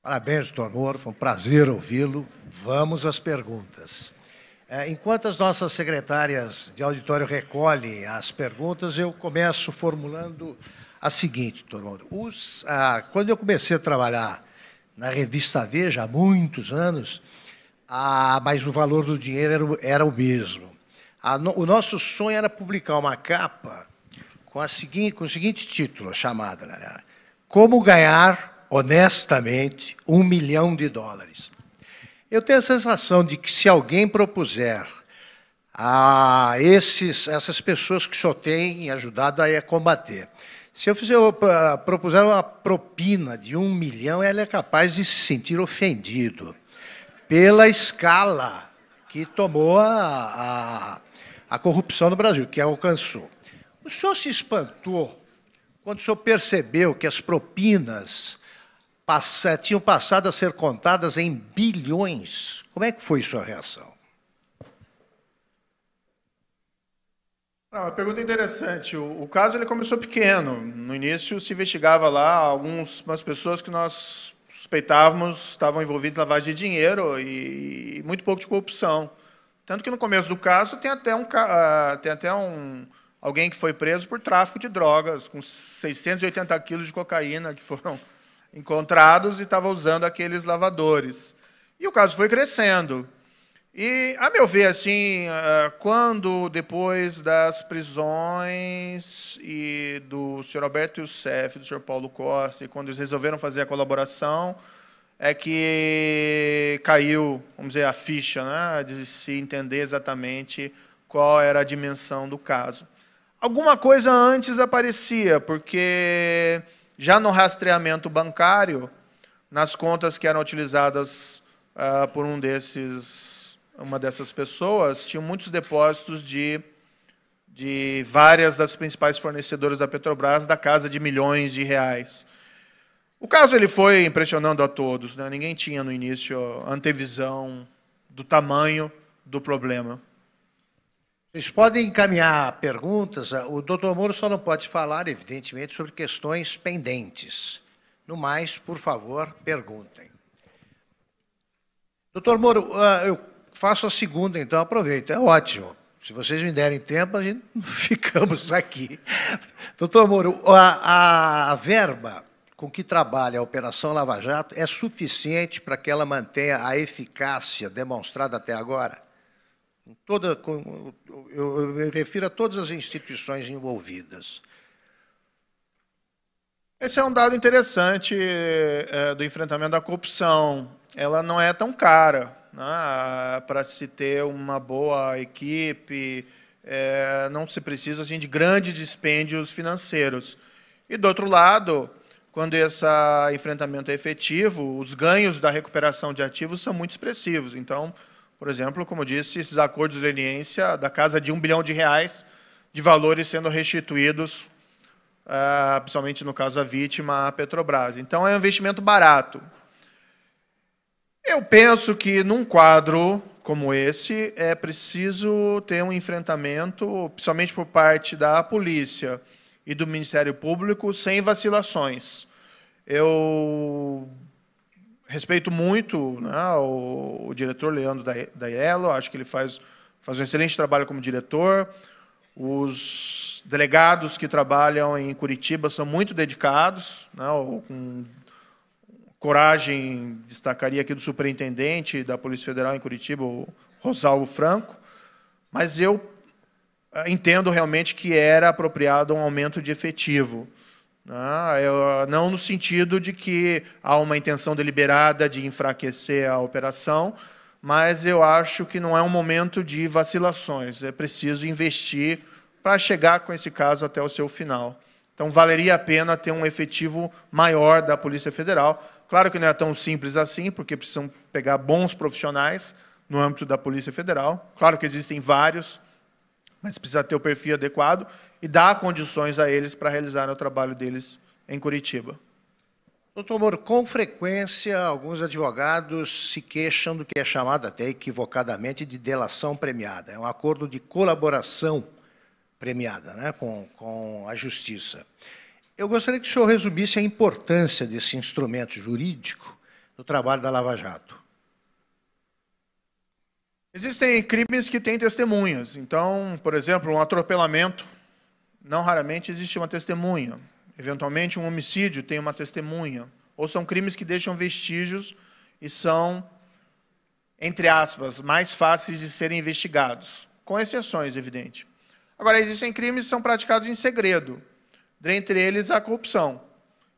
Parabéns, doutor Moro, foi um prazer ouvi-lo. Vamos às perguntas. É, enquanto as nossas secretárias de auditório recolhem as perguntas, eu começo formulando a seguinte, doutor Moro. Os, ah, quando eu comecei a trabalhar na revista Veja, há muitos anos, ah, mas o valor do dinheiro era, era o mesmo. Ah, no, o nosso sonho era publicar uma capa com, a seguinte, com o seguinte título, chamada, né? Como ganhar honestamente, um milhão de dólares. Eu tenho a sensação de que se alguém propuser a esses, essas pessoas que só têm ajudado a é combater, se eu, fizer, propuser uma propina de um milhão, ela é capaz de se sentir ofendido pela escala que tomou a, a, a corrupção no Brasil, que alcançou. O senhor se espantou quando o senhor percebeu que as propinas eh, tinham passado a ser contadas em bilhões. Como é que foi sua reação? Não, ah, uma pergunta interessante. O, o, caso ele começou pequeno. No início se investigava lá algumas pessoas que nós suspeitávamos estavam envolvidas em lavagem de dinheiro e, e, muito pouco de corrupção. Tanto que no começo do caso tem até um ah, tem até um alguém que foi preso por tráfico de drogas com 680 quilos de cocaína que foram encontrados e estava usando aqueles lavadores. E o caso foi crescendo. E, a meu ver, assim, eh, quando depois das prisões e do senhor Alberto Youssef, do senhor Paulo Costa, e quando eles resolveram fazer a colaboração, é que caiu, vamos dizer, a ficha, né, de se entender exatamente qual era a dimensão do caso. Alguma coisa antes aparecia, porque já no rastreamento bancário, nas contas que eram utilizadas uh, por um desses, uma dessas pessoas, tinham muitos depósitos de, de várias das principais fornecedoras da Petrobras, da casa de milhões de reais. O caso ele foi impressionando a todos. Né? Ninguém tinha, no início, antevisão do tamanho do problema. Vocês podem encaminhar perguntas. Ah, o doutor Moro só não pode falar, evidentemente, sobre questões pendentes. No mais, por favor, perguntem. Doutor Moro, ah, eu faço a segunda, então aproveito. É ótimo. Se vocês me derem tempo, a gente ficamos aqui. Doutor Moro, a, a verba com que trabalha a Operação Lava Jato é suficiente para que ela mantenha a eficácia demonstrada até agora? em toda, eu, me refiro a todas as instituições envolvidas. Esse é um dado interessante é, do enfrentamento da corrupção. Ela não é tão cara né? Ah, para se ter uma boa equipe, é, não se precisa assim, de grandes dispêndios financeiros. E, do outro lado, quando esse enfrentamento é efetivo, os ganhos da recuperação de ativos são muito expressivos. Então, por exemplo, como disse, esses acordos de leniência da casa de um bilhão de reais de valores sendo restituídos, ah, principalmente no caso da vítima, a Petrobras. Então, é um investimento barato. Eu penso que num quadro como esse é preciso ter um enfrentamento, principalmente por parte da polícia e do Ministério Público, sem vacilações. Eu respeito muito né, o, o, diretor Leandro da, acho que ele faz, faz um excelente trabalho como diretor. Os delegados que trabalham em Curitiba são muito dedicados, né, com coragem, destacaria aqui do superintendente da Polícia Federal em Curitiba, o Rosalvo Franco, mas eu eh, entendo realmente que era apropriado um aumento de efetivo. Ah, não no sentido de que há uma intenção deliberada de enfraquecer a operação, mas eu acho que não é um momento de vacilações. É preciso investir para chegar com esse caso até o seu final. Então, valeria a pena ter um efetivo maior da Polícia Federal. Claro que não é tão simples assim, porque precisam pegar bons profissionais no âmbito da Polícia Federal. Claro que existem vários, mas precisa ter o perfil adequado e dar condições a eles para realizar o trabalho deles em Curitiba. Doutor Moro, com frequência alguns advogados se queixam do que é chamado até equivocadamente de delação premiada. É um acordo de colaboração premiada né, com, com a justiça. Eu gostaria que o senhor resumisse a importância desse instrumento jurídico no trabalho da Lava Jato. Existem crimes que têm testemunhas. Então, por exemplo, um atropelamento não raramente existe uma testemunha. Eventualmente, um homicídio tem uma testemunha. Ou são crimes que deixam vestígios e são, entre aspas, mais fáceis de serem investigados. Com exceções, evidente. Agora, existem crimes que são praticados em segredo. Dentre eles, a corrupção.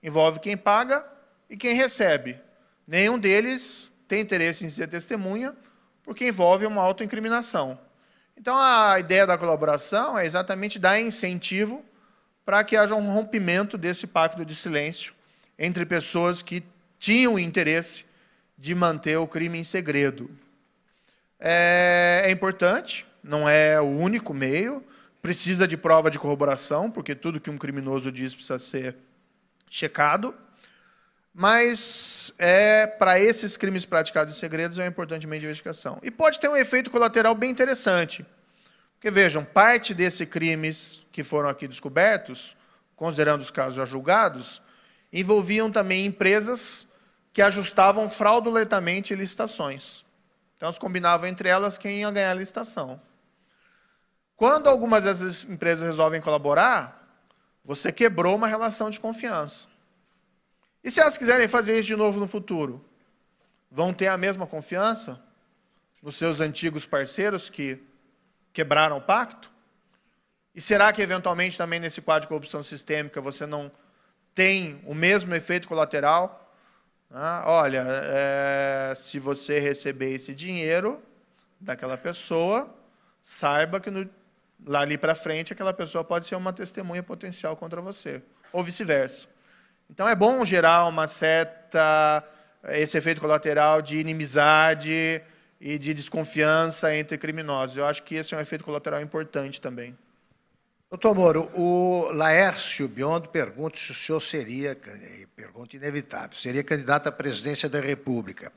Envolve quem paga e quem recebe. Nenhum deles tem interesse em ser testemunha, porque envolve uma autoincriminação. Então, a ideia da colaboração é exatamente dar incentivo para que haja um rompimento desse pacto de silêncio entre pessoas que tinham interesse de manter o crime em segredo. É, é importante, não é o único meio, precisa de prova de corroboração, porque tudo que um criminoso diz precisa ser checado. Mas é, para esses crimes praticados em segredos é importante meio de investigação. E pode ter um efeito colateral bem interessante. Porque vejam, parte desses crimes que foram aqui descobertos, considerando os casos já julgados, envolviam também empresas que ajustavam fraudulentamente licitações. Então, elas combinavam entre elas quem ia ganhar a licitação. Quando algumas dessas empresas resolvem colaborar, você quebrou uma relação de confiança. E se elas quiserem fazer isso de novo no futuro? Vão ter a mesma confiança nos seus antigos parceiros que quebraram o pacto? E será que, eventualmente, também nesse quadro de corrupção sistêmica, você não tem o mesmo efeito colateral? Ah, olha, é, se você receber esse dinheiro daquela pessoa, saiba que no, lá ali para frente aquela pessoa pode ser uma testemunha potencial contra você, ou vice-versa. Então é bom gerar uma certa esse efeito colateral de inimizade e de desconfiança entre criminosos. Eu acho que esse é um efeito colateral importante também. Doutor Moro, o Laércio Biondo pergunta se o senhor seria, pergunta inevitável, seria candidato à presidência da República.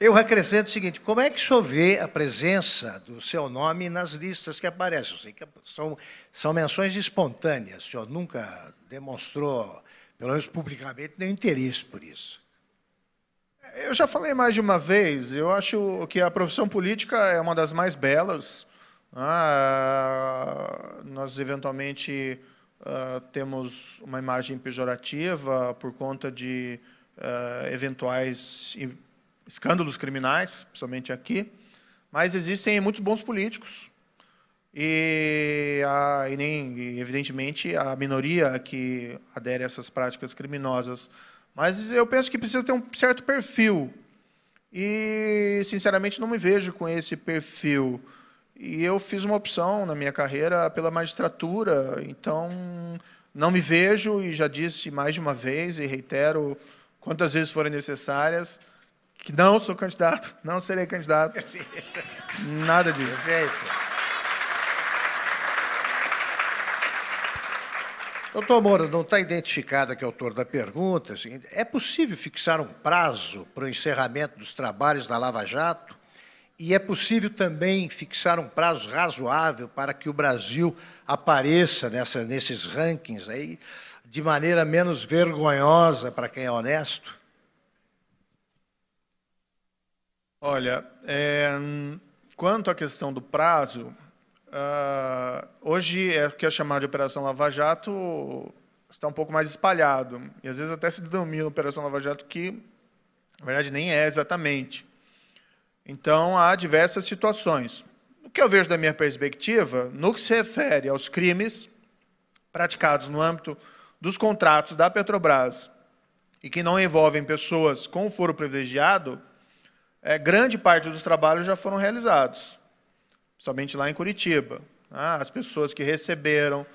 Eu acrescento o seguinte: como é que o senhor vê a presença do seu nome nas listas que aparecem? Eu sei que são, são menções espontâneas, o senhor nunca demonstrou pelo menos publicamente, nenhum interesse por isso. Eu já falei mais de uma vez, eu acho que a profissão política é uma das mais belas. Né? Ah, nós, eventualmente, ah, temos uma imagem pejorativa por conta de ah, eventuais escândalos criminais, principalmente aqui, mas existem muitos bons políticos, e, a, e nem, evidentemente, a minoria que adere a essas práticas criminosas. Mas eu penso que precisa ter um certo perfil. E, sinceramente, não me vejo com esse perfil. E eu fiz uma opção na minha carreira pela magistratura, então não me vejo, e já disse mais de uma vez, e reitero quantas vezes forem necessárias, que não sou candidato, não serei candidato. Perfeito. Nada disso. Perfeito. Doutor Moura, não está identificado aqui o autor da pergunta. É, é possível fixar um prazo para o encerramento dos trabalhos da Lava Jato? E é possível também fixar um prazo razoável para que o Brasil apareça nessa, nesses rankings aí de maneira menos vergonhosa para quem é honesto? Olha, é, quanto à questão do prazo, ah, hoje, é o que é chamado de Operação Lava Jato está um pouco mais espalhado. E às vezes até se denomina Operação Lava Jato, que na verdade nem é exatamente. Então, há diversas situações. O que eu vejo da minha perspectiva, no que se refere aos crimes praticados no âmbito dos contratos da Petrobras e que não envolvem pessoas com foro privilegiado, é, grande parte dos trabalhos já foram realizados somente lá em Curitiba. Ah, as pessoas que receberam,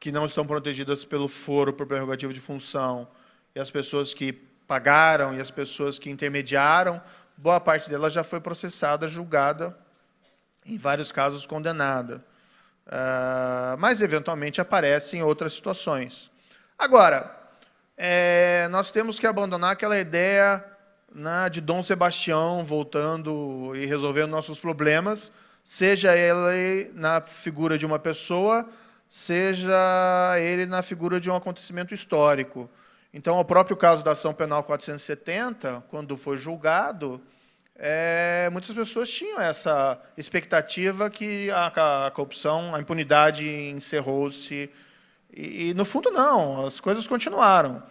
que não estão protegidas pelo foro por prerrogativa de função, e as pessoas que pagaram, e as pessoas que intermediaram, boa parte delas já foi processada, julgada, em vários casos condenada. Ah, mas, eventualmente, aparece em outras situações. Agora, é, nós temos que abandonar aquela ideia de Dom Sebastião voltando e resolvendo nossos problemas, seja ele na figura de uma pessoa, seja ele na figura de um acontecimento histórico. Então, o próprio caso da ação penal 470, quando foi julgado, é, muitas pessoas tinham essa expectativa que a, a corrupção, a impunidade encerrou-se. E, e, no fundo, não, as coisas continuaram.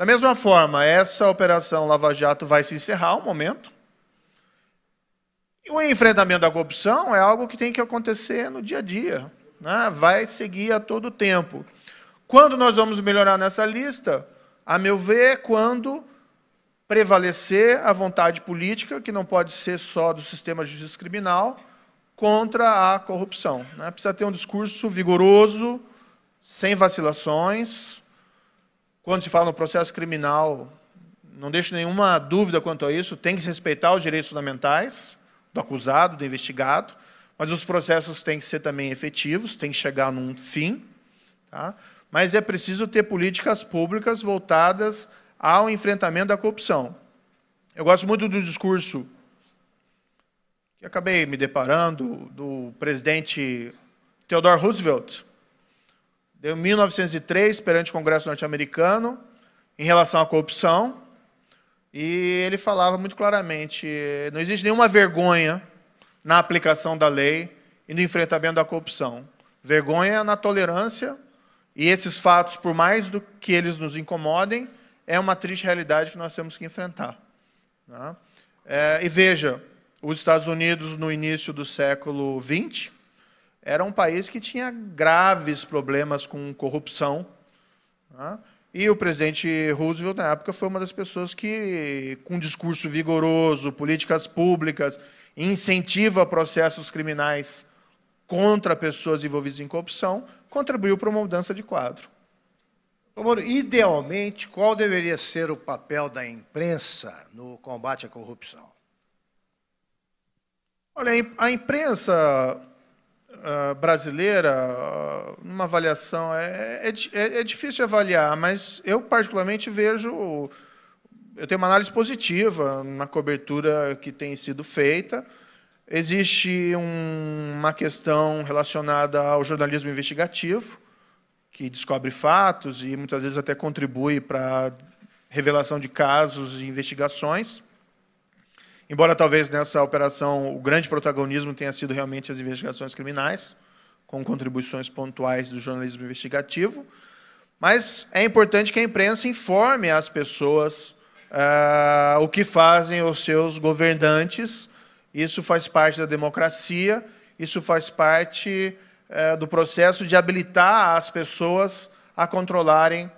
Da mesma forma, essa operação Lava Jato vai se encerrar um momento. E o enfrentamento da corrupção é algo que tem que acontecer no dia a dia, né? vai seguir a todo tempo. Quando nós vamos melhorar nessa lista? A meu ver, é quando prevalecer a vontade política, que não pode ser só do sistema de justiça criminal, contra a corrupção. Né? Precisa ter um discurso vigoroso, sem vacilações, quando se fala no processo criminal, não deixo nenhuma dúvida quanto a isso, tem que se respeitar os direitos fundamentais do acusado, do investigado, mas os processos têm que ser também efetivos, têm que chegar num fim. Tá? Mas é preciso ter políticas públicas voltadas ao enfrentamento da corrupção. Eu gosto muito do discurso que acabei me deparando do presidente Theodore Roosevelt, Deu 1903 perante o Congresso norte-americano em relação à corrupção. E ele falava muito claramente: não existe nenhuma vergonha na aplicação da lei e no enfrentamento da corrupção. Vergonha na tolerância, e esses fatos, por mais do que eles nos incomodem, é uma triste realidade que nós temos que enfrentar. Né? É, e veja, os Estados Unidos, no início do século XX, era um país que tinha graves problemas com corrupção. Né? E o presidente Roosevelt, na época, foi uma das pessoas que, com um discurso vigoroso, políticas públicas, incentiva processos criminais contra pessoas envolvidas em corrupção, contribuiu para uma mudança de quadro. idealmente, qual deveria ser o papel da imprensa no combate à corrupção? Olha, a imprensa ah, brasileira, ah, numa avaliação, é, é é, é, é, difícil avaliar, mas eu, particularmente, vejo. Eu tenho uma análise positiva na cobertura que tem sido feita. Existe um, uma questão relacionada ao jornalismo investigativo, que descobre fatos e muitas vezes até contribui para a revelação de casos e investigações. Embora talvez nessa operação o grande protagonismo tenha sido realmente as investigações criminais, com contribuições pontuais do jornalismo investigativo, mas é importante que a imprensa informe as pessoas eh, o que fazem os seus governantes. Isso faz parte da democracia, isso faz parte eh, do processo de habilitar as pessoas a controlarem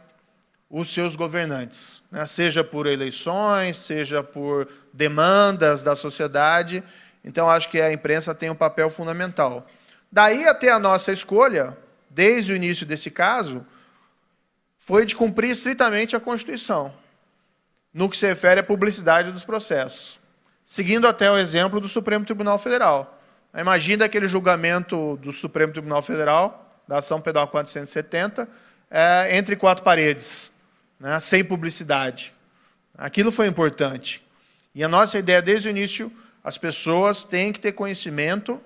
os seus governantes, né? seja por eleições, seja por demandas da sociedade. Então, acho que a imprensa tem um papel fundamental. Daí até a nossa escolha, desde o início desse caso, foi de cumprir estritamente a Constituição, no que se refere à publicidade dos processos. Seguindo até o exemplo do Supremo Tribunal Federal. Imagina aquele julgamento do Supremo Tribunal Federal, da ação penal 470, é, entre quatro paredes né, sem publicidade. Aquilo foi importante. E a nossa ideia desde o início, as pessoas têm que ter conhecimento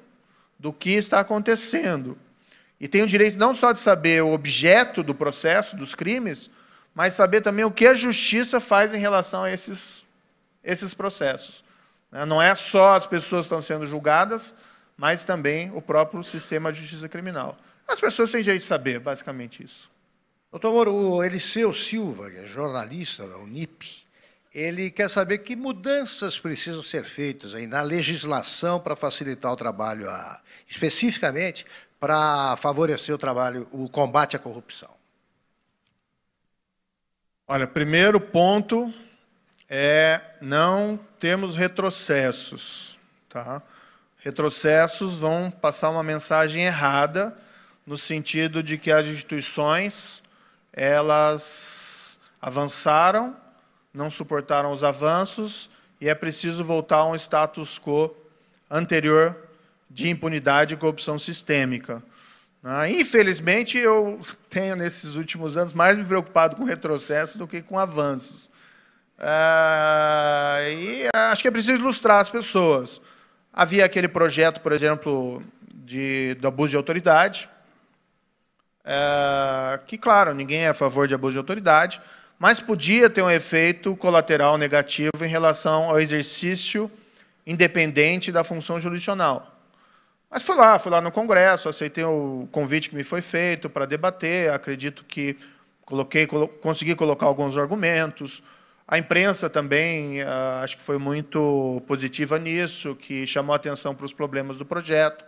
do que está acontecendo. E têm o direito não só de saber o objeto do processo, dos crimes, mas saber também o que a justiça faz em relação a esses, esses processos. Né, não é só as pessoas que estão sendo julgadas, mas também o próprio sistema de justiça criminal. As pessoas têm direito de saber, basicamente, isso. Doutor Moro, o Eliseu Silva, que é jornalista da Unip, ele quer saber que mudanças precisam ser feitas aí na legislação para facilitar o trabalho, a, especificamente para favorecer o trabalho, o combate à corrupção. Olha, primeiro ponto é não termos retrocessos. Tá? Retrocessos vão passar uma mensagem errada, no sentido de que as instituições elas avançaram, não suportaram os avanços e é preciso voltar a um status quo anterior de impunidade e corrupção sistêmica. Ah, infelizmente, eu tenho, nesses últimos anos, mais me preocupado com retrocesso do que com avanços. Ah, e acho que é preciso ilustrar as pessoas. Havia aquele projeto, por exemplo, de, do abuso de autoridade, é, que, claro, ninguém é a favor de abuso de autoridade, mas podia ter um efeito colateral negativo em relação ao exercício independente da função jurisdicional. Mas fui lá, fui lá no Congresso, aceitei o convite que me foi feito para debater, acredito que coloquei, colo consegui colocar alguns argumentos. A imprensa também, ah, acho que foi muito positiva nisso, que chamou atenção para os problemas do projeto.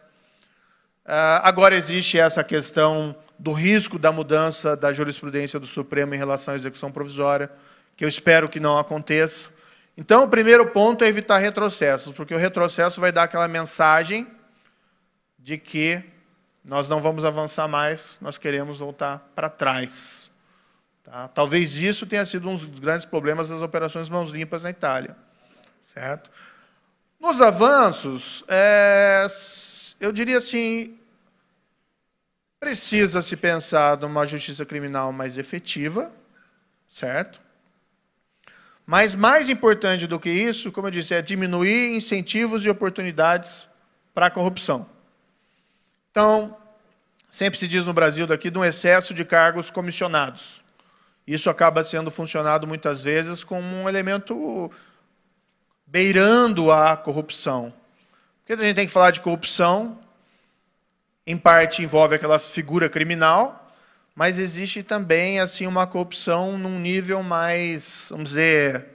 Ah, agora existe essa questão do risco da mudança da jurisprudência do Supremo em relação à execução provisória, que eu espero que não aconteça. Então, o primeiro ponto é evitar retrocessos, porque o retrocesso vai dar aquela mensagem de que nós não vamos avançar mais, nós queremos voltar para trás. Tá? Talvez isso tenha sido um dos grandes problemas das operações mãos limpas na Itália. Certo? Nos avanços, é, eu diria assim, Precisa se pensar numa justiça criminal mais efetiva, certo? Mas mais importante do que isso, como eu disse, é diminuir incentivos e oportunidades para a corrupção. Então, sempre se diz no Brasil daqui de um excesso de cargos comissionados. Isso acaba sendo funcionado muitas vezes como um elemento beirando a corrupção. Porque a gente tem que falar de corrupção, em parte envolve aquela figura criminal, mas existe também assim uma corrupção num nível mais, vamos dizer,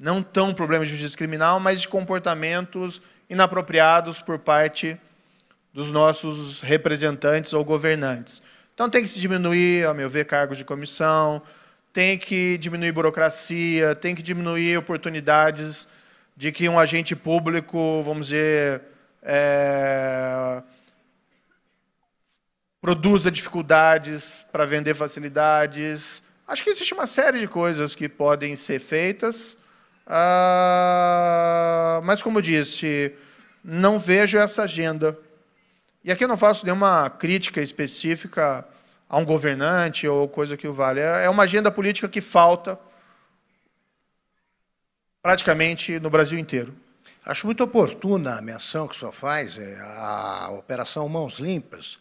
não tão problema de justiça criminal, mas de comportamentos inapropriados por parte dos nossos representantes ou governantes. Então tem que se diminuir, a meu ver, cargos de comissão, tem que diminuir burocracia, tem que diminuir oportunidades de que um agente público, vamos dizer, é produza dificuldades para vender facilidades. Acho que existe uma série de coisas que podem ser feitas. Ah, mas, como disse, não vejo essa agenda. E aqui eu não faço nenhuma crítica específica a um governante ou coisa que o vale. É, é uma agenda política que falta praticamente no Brasil inteiro. Acho muito oportuna a menção que o senhor faz à é, Operação Mãos Limpas,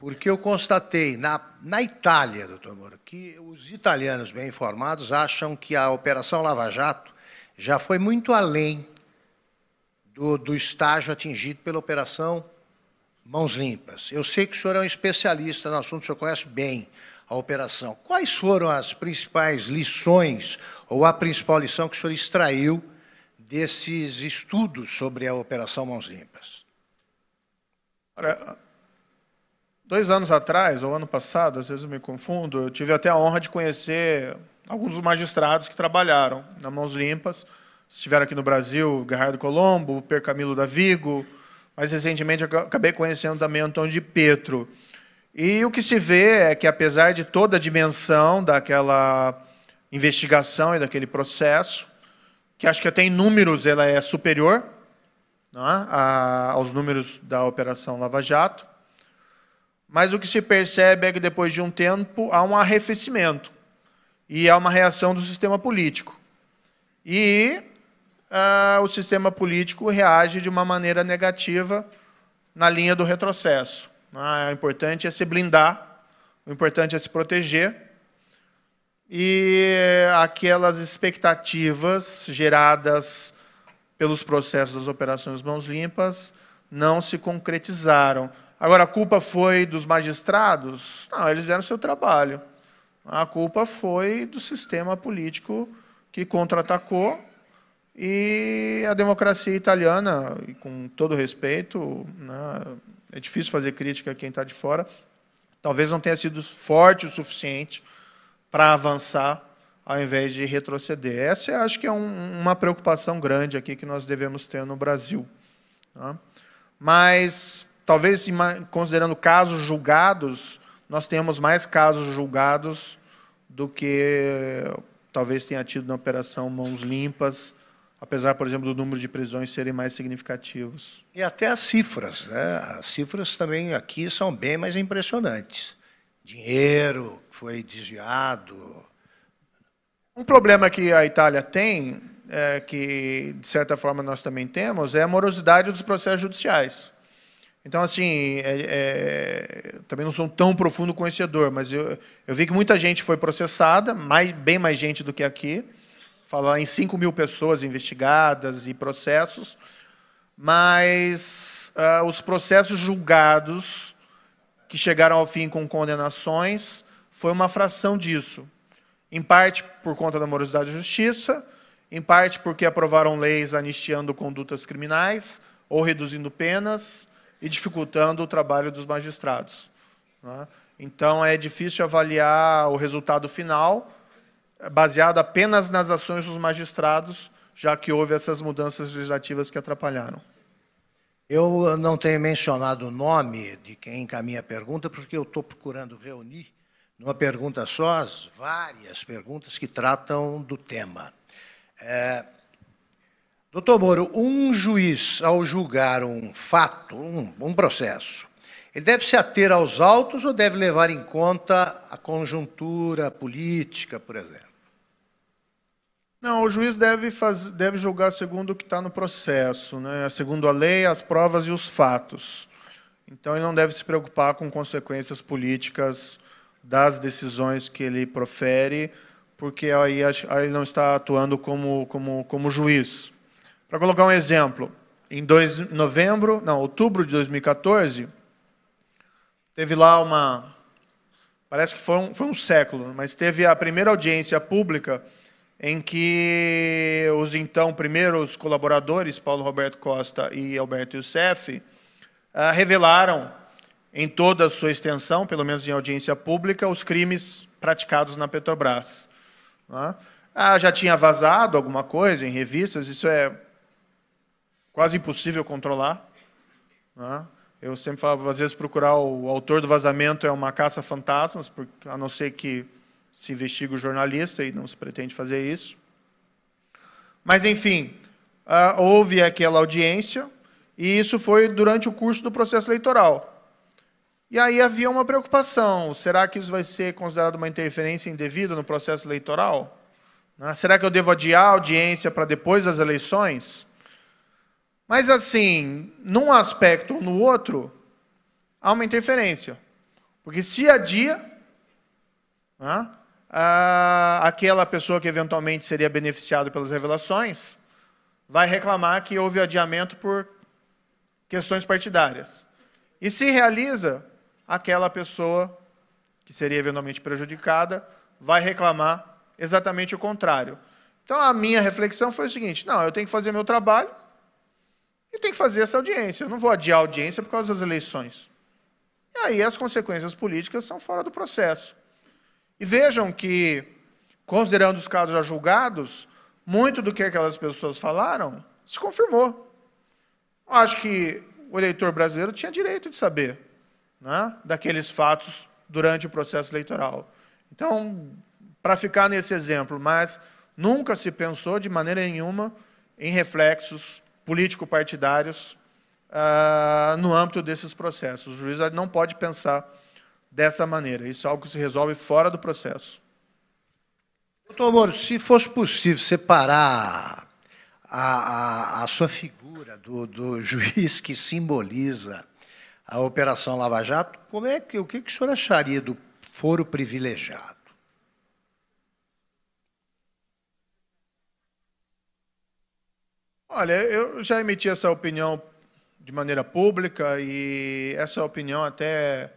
porque eu constatei na, na Itália, doutor Moro, que os italianos bem informados acham que a Operação Lava Jato já foi muito além do, do estágio atingido pela Operação Mãos Limpas. Eu sei que o senhor é um especialista no assunto, o senhor conhece bem a operação. Quais foram as principais lições, ou a principal lição que o senhor extraiu desses estudos sobre a Operação Mãos Limpas? Olha, Dois anos atrás, ou ano passado, às vezes eu me confundo, eu tive até a honra de conhecer alguns dos magistrados que trabalharam na Mãos Limpas. Estiveram aqui no Brasil, Gerardo Colombo, Percamilo da Vigo. Mais recentemente, acabei conhecendo também Antônio de Petro. E o que se vê é que, apesar de toda a dimensão daquela investigação e daquele processo, que acho que até em números ela é superior é? A, aos números da Operação Lava Jato, mas o que se percebe é que depois de um tempo há um arrefecimento e há uma reação do sistema político. E ah, o sistema político reage de uma maneira negativa na linha do retrocesso. Ah, o importante é se blindar, o importante é se proteger. E aquelas expectativas geradas pelos processos das operações mãos limpas não se concretizaram. Agora, a culpa foi dos magistrados? Não, eles fizeram o seu trabalho. A culpa foi do sistema político que contra-atacou e a democracia italiana, e com todo respeito, né, é difícil fazer crítica a quem está de fora, talvez não tenha sido forte o suficiente para avançar ao invés de retroceder. Essa acho que é um, uma preocupação grande aqui que nós devemos ter no Brasil. Né. Mas Talvez, considerando casos julgados, nós tenhamos mais casos julgados do que talvez tenha tido na operação Mãos Limpas, apesar, por exemplo, do número de prisões serem mais significativos. E até as cifras. Né? As cifras também aqui são bem mais impressionantes. Dinheiro foi desviado. Um problema que a Itália tem, é, que de certa forma nós também temos, é a morosidade dos processos judiciais. Então, assim, é, é, também não sou um tão profundo conhecedor, mas eu, eu vi que muita gente foi processada, mais, bem mais gente do que aqui. Falar em 5 mil pessoas investigadas e processos, mas ah, os processos julgados que chegaram ao fim com condenações foi uma fração disso. Em parte por conta da morosidade da justiça, em parte porque aprovaram leis anistiando condutas criminais ou reduzindo penas e dificultando o trabalho dos magistrados. Né? Então, é difícil avaliar o resultado final baseado apenas nas ações dos magistrados, já que houve essas mudanças legislativas que atrapalharam. Eu não tenho mencionado o nome de quem encaminha a pergunta, porque eu estou procurando reunir numa pergunta só as várias perguntas que tratam do tema. É, Doutor Moro, um juiz, ao julgar um fato, um, um processo, ele deve se ater aos autos ou deve levar em conta a conjuntura política, por exemplo? Não, o juiz deve, faz, deve julgar segundo o que está no processo, né? segundo a lei, as provas e os fatos. Então, ele não deve se preocupar com consequências políticas das decisões que ele profere, porque aí ele não está atuando como, como, como juiz. Para colocar um exemplo, em dois, novembro, não, outubro de 2014, teve lá uma. Parece que foi um, foi um século, mas teve a primeira audiência pública em que os então primeiros colaboradores, Paulo Roberto Costa e Alberto Youssef, ah, revelaram em toda a sua extensão, pelo menos em audiência pública, os crimes praticados na Petrobras. Né? Ah, já tinha vazado alguma coisa em revistas, isso é quase impossível controlar. Né? Eu sempre falo, às vezes, procurar o autor do vazamento é uma caça a fantasmas, a não ser que se investigue o jornalista, e não se pretende fazer isso. Mas, enfim, ah, houve aquela audiência, e isso foi durante o curso do processo eleitoral. E aí havia uma preocupação: será que isso vai ser considerado uma interferência indevida no processo eleitoral? Né? Será que eu devo adiar a audiência para depois das eleições? Mas assim, num aspecto ou no outro, há uma interferência. Porque se a dia, né, a, aquela pessoa que eventualmente seria beneficiada pelas revelações vai reclamar que houve adiamento por questões partidárias. E se realiza, aquela pessoa que seria eventualmente prejudicada vai reclamar exatamente o contrário. Então a minha reflexão foi o seguinte: não, eu tenho que fazer meu trabalho e tem que fazer essa audiência. Eu não vou adiar a audiência por causa das eleições. E aí as consequências políticas são fora do processo. E vejam que, considerando os casos já julgados, muito do que aquelas pessoas falaram se confirmou. Eu acho que o eleitor brasileiro tinha direito de saber né, daqueles fatos durante o processo eleitoral. Então, para ficar nesse exemplo, mas nunca se pensou de maneira nenhuma em reflexos político-partidários ah, no âmbito desses processos. O juiz não pode pensar dessa maneira. Isso é algo que se resolve fora do processo. Doutor Moro, se fosse possível separar a, a, a sua figura do, do, juiz que simboliza a Operação Lava Jato, como é que, o que, que o senhor acharia do foro privilegiado? Olha, eu já emiti essa opinião de maneira pública e essa opinião até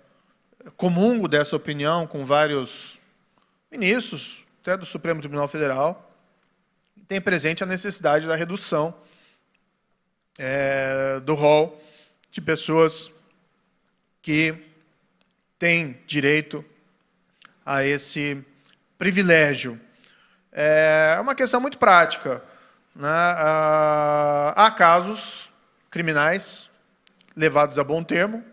comungo dessa opinião com vários ministros, até do Supremo Tribunal Federal, tem presente a necessidade da redução é, do rol de pessoas que têm direito a esse privilégio. É uma questão muito prática. Né? Ah, há casos criminais levados a bom termo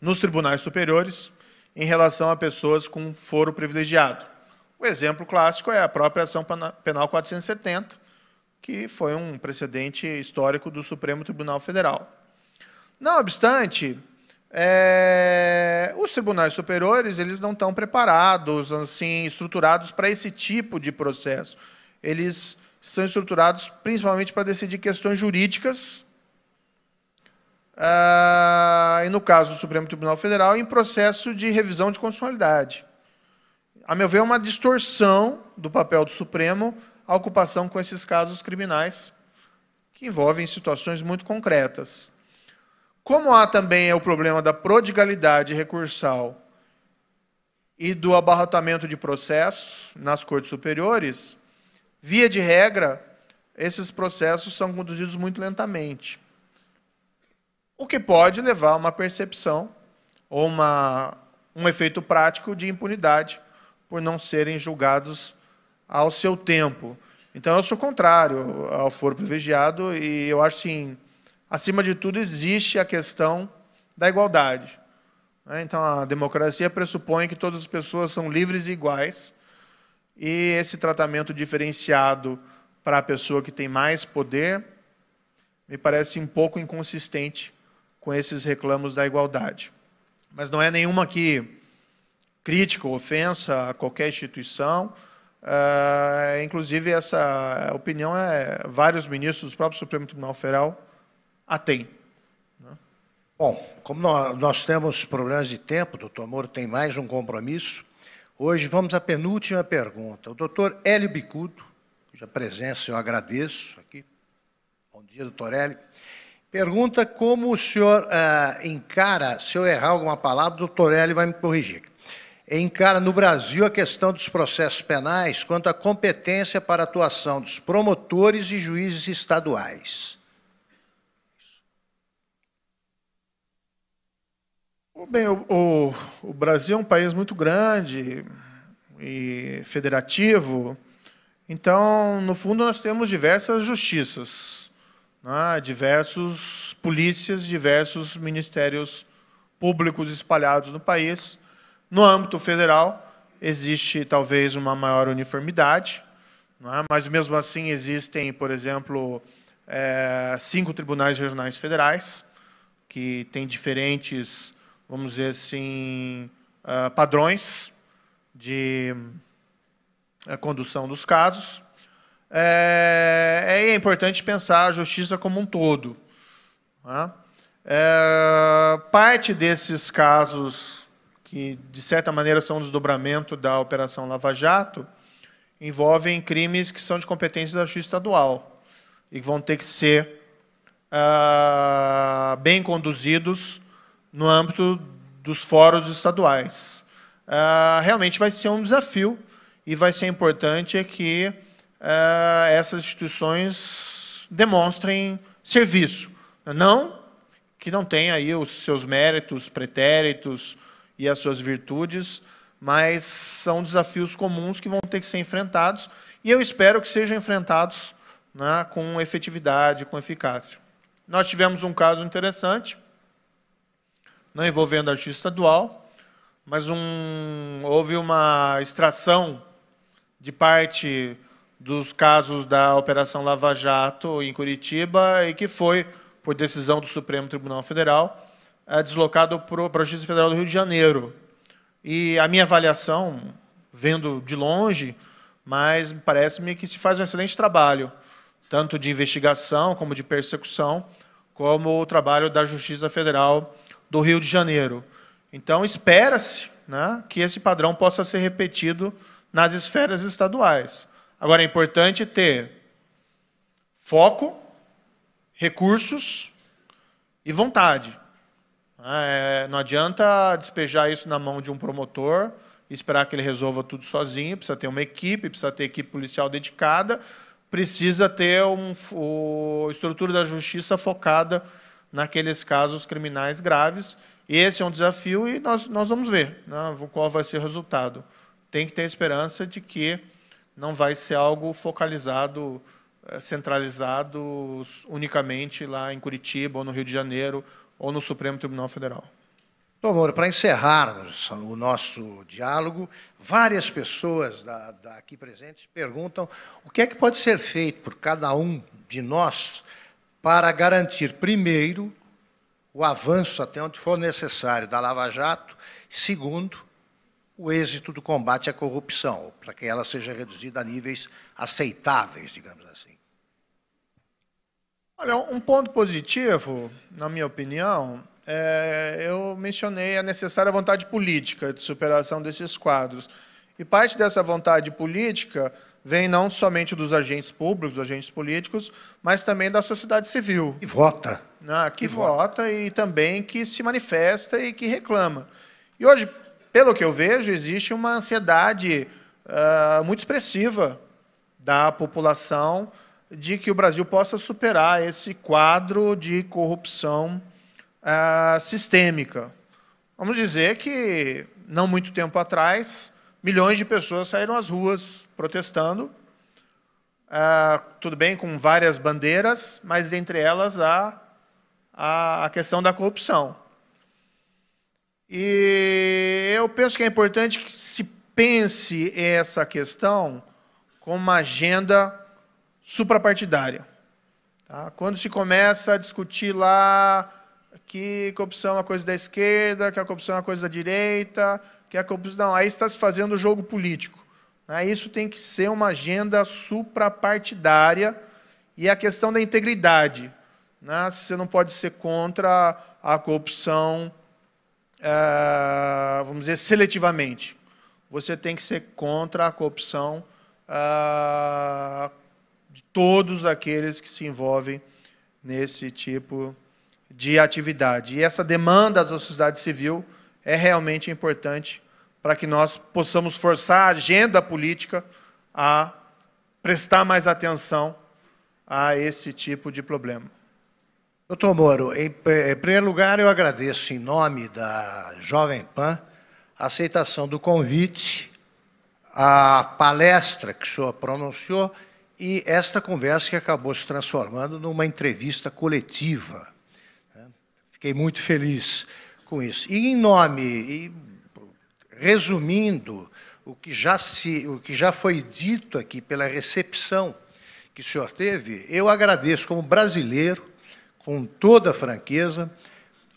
nos tribunais superiores em relação a pessoas com foro privilegiado. O exemplo clássico é a própria ação penal 470, que foi um precedente histórico do Supremo Tribunal Federal. Não obstante, é, os tribunais superiores eles não estão preparados, assim, estruturados para esse tipo de processo. Eles são estruturados principalmente para decidir questões jurídicas, ah, e no caso do Supremo Tribunal Federal, em processo de revisão de constitucionalidade. A meu ver, é uma distorção do papel do Supremo a ocupação com esses casos criminais, que envolvem situações muito concretas. Como há também o problema da prodigalidade recursal e do abarrotamento de processos nas cortes superiores, Via de regra, esses processos são conduzidos muito lentamente. O que pode levar a uma percepção ou uma, um efeito prático de impunidade por não serem julgados ao seu tempo. Então, eu sou contrário ao foro privilegiado e eu acho assim, acima de tudo, existe a questão da igualdade. Né? Então, a democracia pressupõe que todas as pessoas são livres e iguais e esse tratamento diferenciado para a pessoa que tem mais poder me parece um pouco inconsistente com esses reclamos da igualdade. Mas não é nenhuma que crítica ou ofensa a qualquer instituição. Uh, inclusive, essa opinião é vários ministros do próprio Supremo Tribunal Federal a têm. Né? Bom, como nós, temos problemas de tempo, doutor Moro tem mais um compromisso, Hoje vamos à penúltima pergunta. O doutor Hélio Bicudo, cuja presença eu agradeço aqui. Bom dia, doutor Hélio. Pergunta como o senhor ah, encara, se eu errar alguma palavra, o doutor Hélio vai me corrigir. Encara no Brasil a questão dos processos penais quanto à competência para atuação dos promotores e juízes estaduais. Bem, o, o, o, Brasil é um país muito grande e federativo, então, no fundo, nós temos diversas justiças, né? diversos polícias, diversos ministérios públicos espalhados no país. No âmbito federal, existe talvez uma maior uniformidade, né? mas mesmo assim existem, por exemplo, é, cinco tribunais regionais federais, que têm diferentes vamos dizer assim, ah, padrões de eh, condução dos casos. É, é, é importante pensar a justiça como um todo. Né? É, parte desses casos, que de certa maneira são um desdobramento da Operação Lava Jato, envolvem crimes que são de competência da justiça estadual e que vão ter que ser ah, bem conduzidos no âmbito dos fóruns estaduais. Ah, realmente vai ser um desafio e vai ser importante que ah, essas instituições demonstrem serviço. Né? Não que não tenha aí os seus méritos, pretéritos e as suas virtudes, mas são desafios comuns que vão ter que ser enfrentados e eu espero que sejam enfrentados né, com efetividade, com eficácia. Nós tivemos um caso interessante não né, envolvendo artista dual, mas um, houve uma extração de parte dos casos da Operação Lava Jato em Curitiba e que foi, por decisão do Supremo Tribunal Federal, eh, deslocado para a Justiça Federal do Rio de Janeiro. E a minha avaliação, vendo de longe, mas parece-me que se faz um excelente trabalho, tanto de investigação como de persecução, como o trabalho da Justiça Federal do Rio de Janeiro. Então, espera-se né, que esse padrão possa ser repetido nas esferas estaduais. Agora, é importante ter foco, recursos e vontade. É, não adianta despejar isso na mão de um promotor e esperar que ele resolva tudo sozinho. Precisa ter uma equipe, precisa ter equipe policial dedicada, precisa ter um, o, estrutura da justiça focada naqueles casos criminais graves. Esse é um desafio e nós, nós vamos ver né, qual vai ser o resultado. Tem que ter esperança de que não vai ser algo focalizado, eh, centralizado unicamente lá em Curitiba, ou no Rio de Janeiro, ou no Supremo Tribunal Federal. Doutor Moura, para encerrar o nosso diálogo, várias pessoas da, da aqui presentes perguntam o que é que pode ser feito por cada um de nós para garantir, primeiro, o avanço até onde for necessário da Lava Jato, segundo, o êxito do combate à corrupção, para que ela seja reduzida a níveis aceitáveis, digamos assim. Olha, um ponto positivo, na minha opinião, é, eu mencionei a necessária vontade política de superação desses quadros. E parte dessa vontade política vem não somente dos agentes públicos, dos agentes políticos, mas também da sociedade civil. Que vota. Ah, que, vota, vota e também que se manifesta e que reclama. E hoje, pelo que eu vejo, existe uma ansiedade uh, muito expressiva da população de que o Brasil possa superar esse quadro de corrupção uh, sistêmica. Vamos dizer que, não muito tempo atrás, milhões de pessoas saíram às ruas protestando, ah, tudo bem, com várias bandeiras, mas entre elas a, a, a questão da corrupção. E eu penso que é importante que se pense essa questão com uma agenda suprapartidária. Tá? Quando se começa a discutir lá que corrupção é uma coisa da esquerda, que a corrupção é uma coisa da direita, que a é corrupção. Não, aí está se fazendo jogo político. Isso tem que ser uma agenda suprapartidária e a questão da integridade. Né? Você não pode ser contra a corrupção, é, vamos dizer, seletivamente. Você tem que ser contra a corrupção é, de todos aqueles que se envolvem nesse tipo de atividade. E essa demanda da sociedade civil é realmente importante para que nós possamos forçar a agenda política a prestar mais atenção a esse tipo de problema. Doutor Moro, em, em eh, primeiro lugar, eu agradeço, em nome da Jovem Pan, a aceitação do convite, a palestra que o senhor pronunciou e esta conversa que acabou se transformando numa entrevista coletiva. Né? Fiquei muito feliz com isso. E em nome, e resumindo o que já, se, o que já foi dito aqui pela recepção que o senhor teve, eu agradeço como brasileiro, com toda franqueza,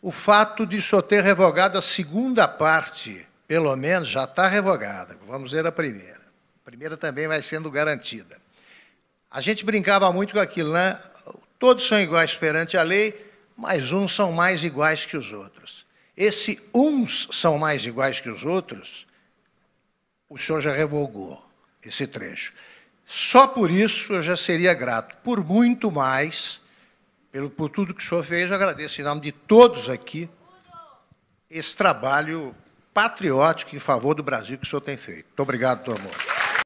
o fato de o senhor ter revogado a segunda parte, pelo menos já está revogada, vamos ver a primeira. A primeira também vai sendo garantida. A gente brincava muito com aquilo, né? Todos são iguais perante a lei, mas uns são mais iguais que os outros. Esse uns são mais iguais que os outros, o senhor já revogou esse trecho. Só por isso eu já seria grato, por muito mais, pelo, por tudo que o senhor fez, eu agradeço em nome de todos aqui esse trabalho patriótico em favor do Brasil que o senhor tem feito. Muito obrigado, doutor Moura.